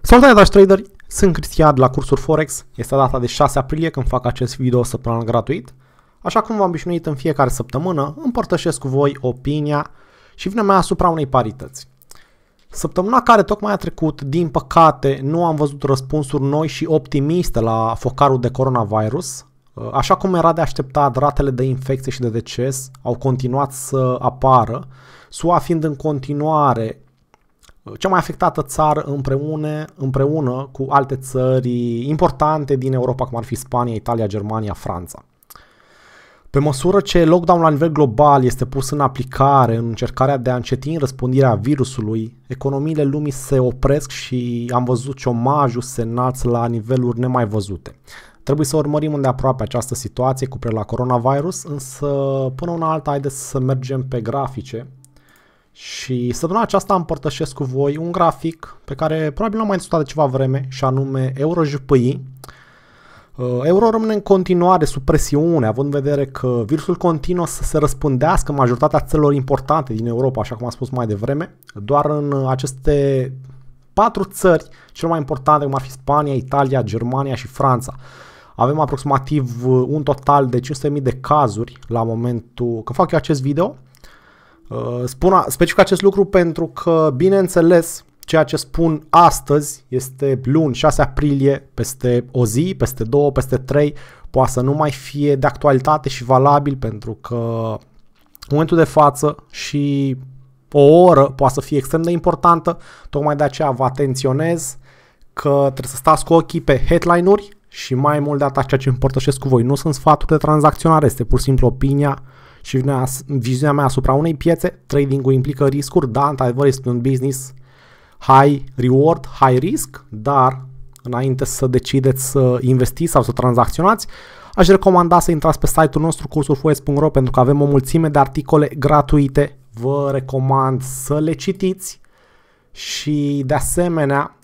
Salutare, dragi traderi! Sunt Cristian de la Cursuri Forex. Este data de 6 aprilie când fac acest video săptămânal gratuit. Așa cum v-am obișnuit în fiecare săptămână, împărtășesc cu voi opinia și vina mea asupra unei parități. Săptămâna care tocmai a trecut, din păcate, nu am văzut răspunsuri noi și optimiste la focarul de coronavirus, Uh, așa cum era de așteptat, ratele de infecție și de deces au continuat să apară, SUA fiind în continuare uh, cea mai afectată țară împreună, împreună cu alte țări importante din Europa, cum ar fi Spania, Italia, Germania, Franța. Pe măsură ce lockdown la nivel global este pus în aplicare în încercarea de a încetini răspândirea virusului, economiile lumii se opresc și am văzut ciomajul se înalță la niveluri nemai văzute. Trebuie să urmărim unde aproape această situație cu la coronavirus, însă până una alta haideți să mergem pe grafice și săptămâna aceasta împărtășesc cu voi un grafic pe care probabil l-am mai discutat de ceva vreme și anume EuroJPI. Uh, euro rămâne în continuare sub presiune, având în vedere că virusul continuă să se răspândească majoritatea țărilor importante din Europa, așa cum am spus mai devreme, doar în aceste patru țări cel mai importante, cum ar fi Spania, Italia, Germania și Franța. Avem aproximativ uh, un total de 500.000 de cazuri la momentul când fac eu acest video. Uh, spun, specific acest lucru pentru că, bineînțeles, ceea ce spun astăzi este luni, 6 aprilie, peste o zi, peste două, peste trei, poate să nu mai fie de actualitate și valabil pentru că în momentul de față și o oră poate să fie extrem de importantă, tocmai de aceea vă atenționez că trebuie să stați cu ochii pe headline-uri, și mai mult de atât ceea ce împărtășesc cu voi. Nu sunt sfaturi de tranzacționare, este pur și simplu opinia și viziunea mea asupra unei piețe. Trading-ul implică riscuri, da, într-adevăr este un business high reward, high risk, dar înainte să decideți să investiți sau să tranzacționați, aș recomanda să intrați pe site-ul nostru cursurfoes.ro pentru că avem o mulțime de articole gratuite. Vă recomand să le citiți și de asemenea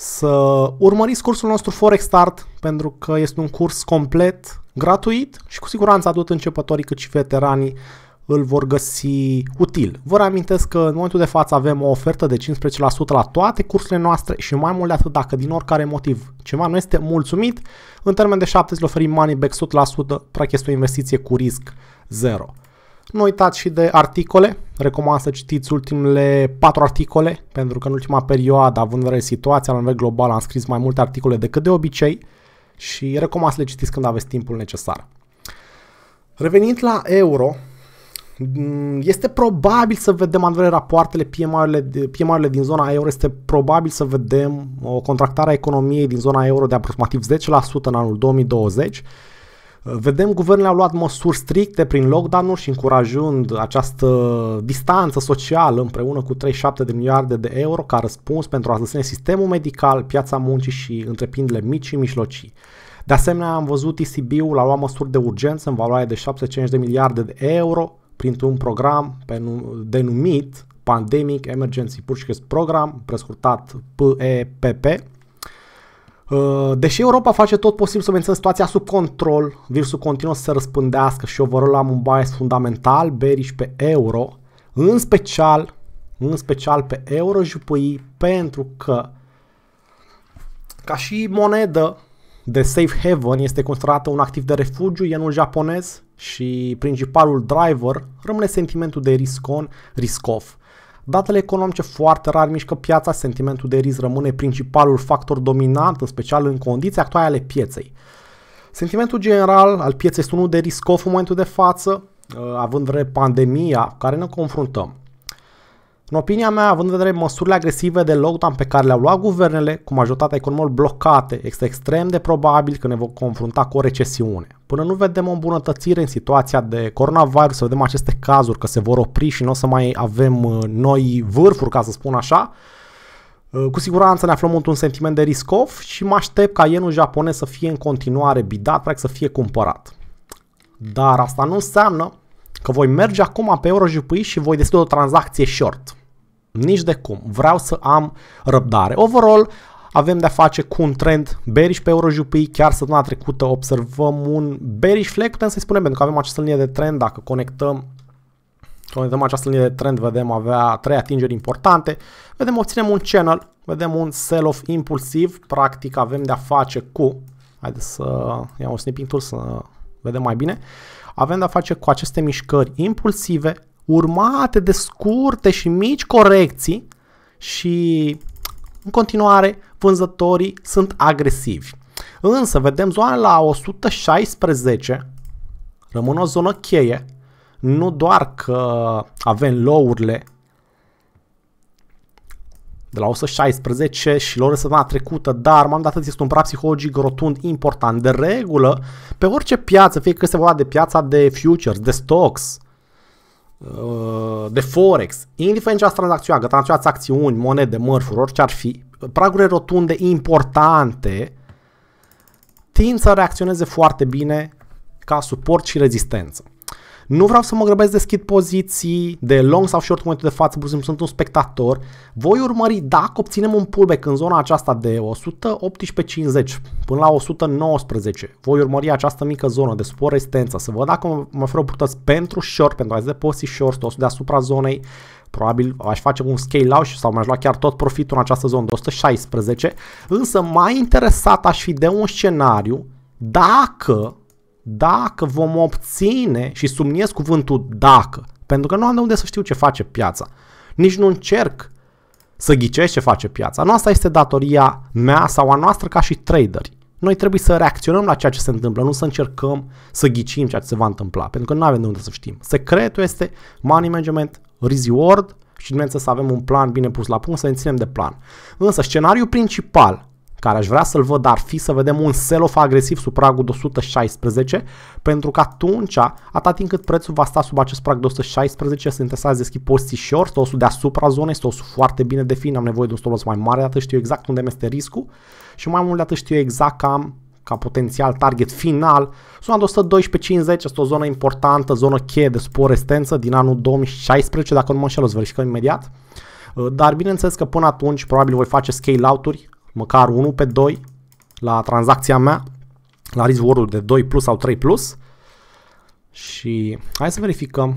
să urmăriți cursul nostru Forex Start pentru că este un curs complet gratuit și cu siguranță atât începătorii cât și veteranii îl vor găsi util. Vă reamintesc că în momentul de față avem o ofertă de 15% la toate cursurile noastre și mai mult de atât dacă din oricare motiv ceva nu este mulțumit, în termen de 7 îți oferim money back 100%, practic este o investiție cu risc zero. Nu uitați și de articole, recomand să citiți ultimele patru articole, pentru că în ultima perioadă, având în vedere situația la nivel global, am scris mai multe articole decât de obicei și recomand să le citiți când aveți timpul necesar. Revenind la euro, este probabil să vedem, în vedere rapoartele pmi PMI-urile din zona euro, este probabil să vedem o contractare a economiei din zona euro de aproximativ 10% în anul 2020 Vedem, guvernele au luat măsuri stricte prin lockdown și încurajând această distanță socială împreună cu 37 de miliarde de euro ca răspuns pentru a susține sistemul medical, piața muncii și întreprinderile mici și mijlocii. De asemenea, am văzut ECB-ul a luat măsuri de urgență în valoare de 75 de miliarde de euro printr-un program denumit Pandemic Emergency Purchase Program, prescurtat PEPP, Uh, deși Europa face tot posibil să mențină situația sub control, virusul continuă să se răspândească și overall am un bias fundamental bearish pe euro, în special, în special pe euro jupăi, pentru că ca și monedă de safe haven este considerată un activ de refugiu ienul japonez și principalul driver rămâne sentimentul de riscon, off. Datele economice foarte rar mișcă piața, sentimentul de risc rămâne principalul factor dominant, în special în condiții actuale ale pieței. Sentimentul general al pieței este unul de risc în momentul de față, uh, având vreme pandemia care ne confruntăm. În opinia mea, având în vedere măsurile agresive de lockdown pe care le-au luat guvernele, cu majoritatea economiilor blocate, este extrem de probabil că ne vom confrunta cu o recesiune. Până nu vedem o îmbunătățire în situația de coronavirus, să vedem aceste cazuri că se vor opri și nu o să mai avem uh, noi vârfuri, ca să spun așa, uh, cu siguranță ne aflăm într-un sentiment de risc off și mă aștept ca ienul japonez să fie în continuare bidat, practic să fie cumpărat. Dar asta nu înseamnă că voi merge acum pe EuroJPY și voi deschide o tranzacție short. Nici de cum. Vreau să am răbdare. Overall, avem de-a face cu un trend bearish pe EuroJPY, chiar săptămâna trecută observăm un bearish flag, putem să-i spunem, pentru că avem această linie de trend, dacă conectăm conectăm această linie de trend, vedem avea trei atingeri importante, vedem obținem un channel, vedem un sell-off impulsiv, practic avem de-a face cu, haideți să iau un snipping tool să vedem mai bine, avem de-a face cu aceste mișcări impulsive, urmate de scurte și mici corecții și în continuare vânzătorii sunt agresivi. Însă vedem zona la 116, rămân o zonă cheie, nu doar că avem low de la 116 și lor săptămâna trecută, dar m-am dat este un prag psihologic rotund important. De regulă, pe orice piață, fie că se vorba de piața de futures, de stocks, uh, de forex, indiferent ce ați tranzacționat, că tranzacționați acțiuni, monede, mărfuri, orice ar fi, pragurile rotunde importante tind să reacționeze foarte bine ca suport și rezistență. Nu vreau să mă grăbesc de schid poziții, de long sau short în momentul de față, pur și simplu sunt un spectator. Voi urmări dacă obținem un pullback în zona aceasta de 118.50 până la 119. Voi urmări această mică zonă de suport rezistență să văd dacă mă ofer oportunități pentru short, pentru a de posti short, deasupra zonei probabil aș face un scale out sau mi-aș lua chiar tot profitul în această zonă de 116, însă mai interesat aș fi de un scenariu dacă dacă vom obține, și subliniez cuvântul dacă, pentru că nu am de unde să știu ce face piața. Nici nu încerc să ghicești ce face piața. Nu asta este datoria mea sau a noastră ca și traderi. Noi trebuie să reacționăm la ceea ce se întâmplă, nu să încercăm să ghicim ceea ce se va întâmpla, pentru că nu avem de unde să știm. Secretul este money management, risk-reward și, bineînțeles, să avem un plan bine pus la punct, să ne ținem de plan. Însă, scenariul principal care aș vrea să-l văd ar fi să vedem un sell-off agresiv sub pragul de 116 pentru că atunci, atât timp cât prețul va sta sub acest prag de 116, sunt interesați să deschid poziții short, stosul deasupra zonei, stosul foarte bine definit, am nevoie de un stop mai mare, atât știu exact unde este riscul și mai mult de atât știu exact cam ca potențial target final, zona de 112.50 este o zonă importantă, zonă cheie de spor restență din anul 2016, dacă nu mă înșel, o să verificăm imediat. Dar bineînțeles că până atunci probabil voi face scale-out-uri măcar 1 pe 2 la tranzacția mea, la reward de 2 plus sau 3 plus. Și hai să verificăm.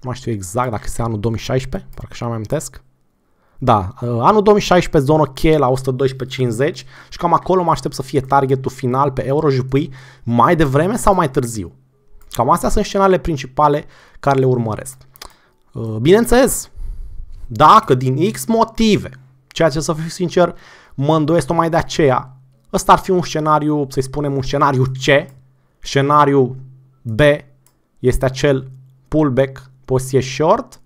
Nu mai știu exact dacă este anul 2016, parcă așa mai amintesc. Da, uh, anul 2016 zonă cheie la 112.50 și cam acolo mă aștept să fie targetul final pe euro EuroJP mai devreme sau mai târziu. Cam astea sunt scenariile principale care le urmăresc. Uh, bineînțeles, dacă din X motive Ceea ce să fiu sincer, mă îndoiesc tocmai de aceea. Ăsta ar fi un scenariu, să-i spunem un scenariu C, scenariu B este acel pullback, poziție short,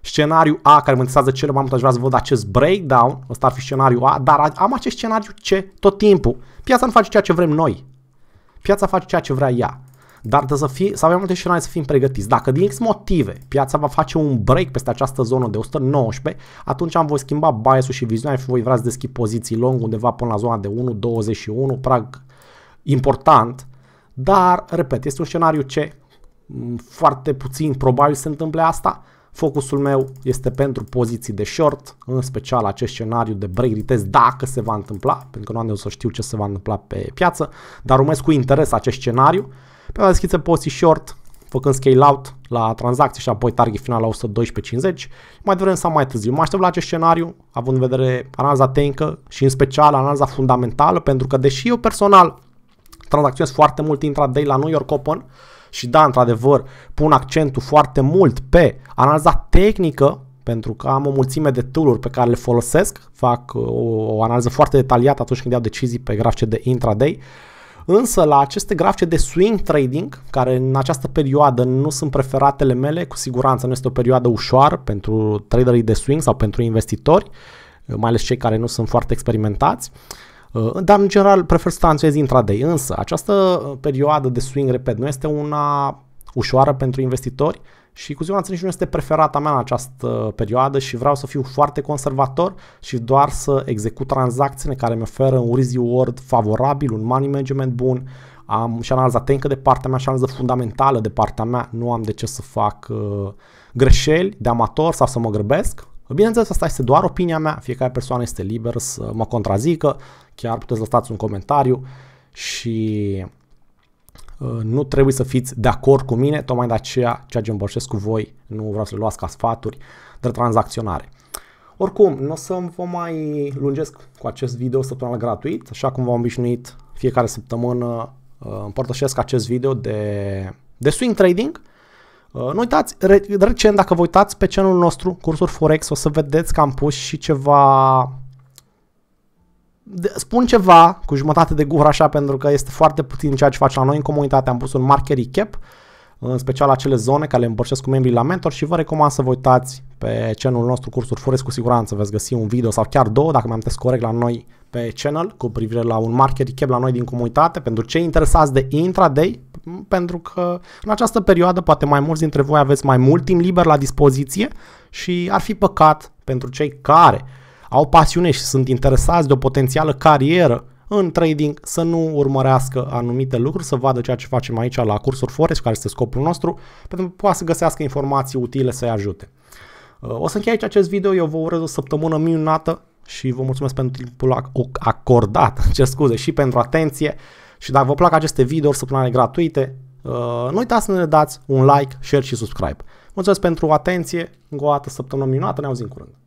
scenariu A care mă interesează cel mai mult, aș vrea să văd acest breakdown, ăsta ar fi scenariu A, dar am acest scenariu C tot timpul. Piața nu face ceea ce vrem noi. Piața face ceea ce vrea ea dar de să, fie, să avem multe șanse să fim pregătiți. Dacă din X motive piața va face un break peste această zonă de 119, atunci am voi schimba bias-ul și viziunea și voi vrea să deschid poziții long undeva până la zona de 1.21, prag important, dar, repet, este un scenariu ce mm, foarte puțin probabil se întâmple asta, Focusul meu este pentru poziții de short, în special acest scenariu de break retest dacă se va întâmpla, pentru că nu am de să știu ce se va întâmpla pe piață, dar urmez cu interes acest scenariu pe data schiță poți short, făcând scale-out la tranzacții și apoi target final la 112.50. Mai devreme sau mai târziu. Mă aștept la acest scenariu, având în vedere analiza tehnică și în special analiza fundamentală, pentru că deși eu personal tranzacționez foarte mult intraday la New York Open și da, într-adevăr, pun accentul foarte mult pe analiza tehnică, pentru că am o mulțime de tool pe care le folosesc, fac uh, o, o analiză foarte detaliată atunci când iau decizii pe grafice de intraday, Însă la aceste grafice de swing trading, care în această perioadă nu sunt preferatele mele, cu siguranță nu este o perioadă ușoară pentru traderii de swing sau pentru investitori, mai ales cei care nu sunt foarte experimentați, uh, dar în general prefer să tranzuiez intraday. Însă această perioadă de swing, repet, nu este una ușoară pentru investitori, și cu siguranță nici nu este preferata mea în această perioadă și vreau să fiu foarte conservator și doar să execut tranzacțiile care mi oferă un risk reward favorabil, un money management bun, am și analiza tehnică de partea mea și analiza fundamentală de partea mea, nu am de ce să fac uh, greșeli de amator sau să mă grăbesc. Bineînțeles, asta este doar opinia mea, fiecare persoană este liberă să mă contrazică, chiar puteți lăsați un comentariu și Uh, nu trebuie să fiți de acord cu mine, tocmai de aceea ceea ce împărtășesc cu voi nu vreau să le luați ca sfaturi de tranzacționare. Oricum, nu o să vă mai lungesc cu acest video săptămânal gratuit, așa cum v-am obișnuit fiecare săptămână uh, împărtășesc acest video de, de swing trading. Uh, nu uitați, recent dacă vă uitați pe channelul nostru, cursuri Forex, o să vedeți că am pus și ceva spun ceva cu jumătate de gură așa pentru că este foarte puțin ceea ce face la noi în comunitate. Am pus un marker recap, în special acele zone care le împărțesc cu membrii la mentor și vă recomand să vă uitați pe channelul nostru Cursuri Forest cu siguranță. Veți găsi un video sau chiar două, dacă mi-am test corect la noi pe channel cu privire la un market recap la noi din comunitate pentru cei interesați de intraday pentru că în această perioadă poate mai mulți dintre voi aveți mai mult timp liber la dispoziție și ar fi păcat pentru cei care au pasiune și sunt interesați de o potențială carieră în trading, să nu urmărească anumite lucruri, să vadă ceea ce facem aici la cursuri Forex, care este scopul nostru, pentru că poate să găsească informații utile să-i ajute. Uh, o să închei aici acest video, eu vă urez o săptămână minunată și vă mulțumesc pentru timpul acordat, Ce scuze, și pentru atenție. Și dacă vă plac aceste videouri săptămânale gratuite, uh, nu uitați să ne dați un like, share și subscribe. Mulțumesc pentru atenție, încă o dată săptămână minunată, ne auzim curând.